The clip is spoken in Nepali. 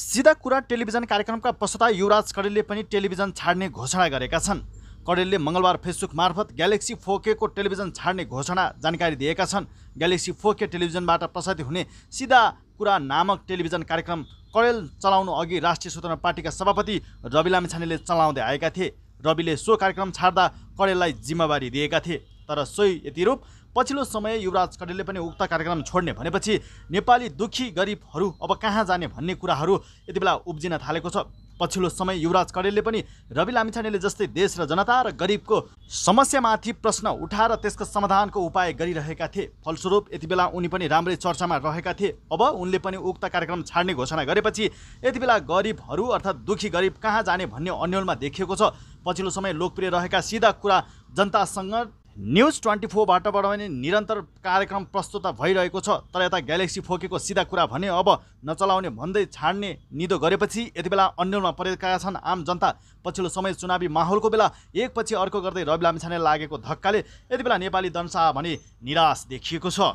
सिधा कुरा टेलिभिजन कार्यक्रमका पश्चात युवराज कडेलले पनि टेलिभिजन छाड्ने घोषणा गरेका छन् कडेलले मङ्गलबार फेसबुक मार्फत ग्यालेक्सी फोकेको टेलिभिजन छाड्ने घोषणा जानकारी दिएका छन् ग्यालेक्सी फोके टेलिभिजनबाट प्रसारित हुने सिधा कुरा नामक टेलिभिजन कार्यक्रम कडेल चलाउनु अघि राष्ट्रिय स्वतन्त्र पार्टीका सभापति रवि लामिछानेले चलाउँदै आएका थिए रविले सो कार्यक्रम छाड्दा कडेललाई जिम्मेवारी दिएका थिए तर सोही यति रूप पछिल्लो समय युवराज कडेलले पनि उक्त कार्यक्रम छोड्ने भनेपछि नेपाली दुःखी गरिबहरू अब कहाँ जाने भन्ने कुराहरू यति बेला उब्जिन थालेको छ पछिल्लो समय युवराज कडेलले पनि रवि लामिछानेले जस्तै देश र जनता र गरिबको समस्यामाथि प्रश्न उठाएर त्यसको समाधानको उपाय गरिरहेका थिए फलस्वरूप यति बेला उनी पनि राम्रै चर्चामा रहेका थिए अब उनले पनि उक्त कार्यक्रम छाड्ने घोषणा गरेपछि यति बेला गरिबहरू अर्थात् दुखी गरिब कहाँ जाने भन्ने अन्यलमा देखिएको छ पछिल्लो समय लोकप्रिय रहेका सिधा कुरा जनतासँग न्युज ट्वेन्टी फोरबाट पनि निरन्तर कार्यक्रम प्रस्तुत भइरहेको छ तर यता ग्यालेक्सी फोकेको सिधा कुरा भने अब नचलाउने भन्दै छाड्ने निदो गरेपछि यति बेला अन्यलमा परेका छन् आम जनता पछिल्लो समय चुनावी माहौलको बेला एकपछि अर्को गर्दै रवि लामिछाने लागेको धक्काले यति बेला नेपाली दनसा भने निराश देखिएको छ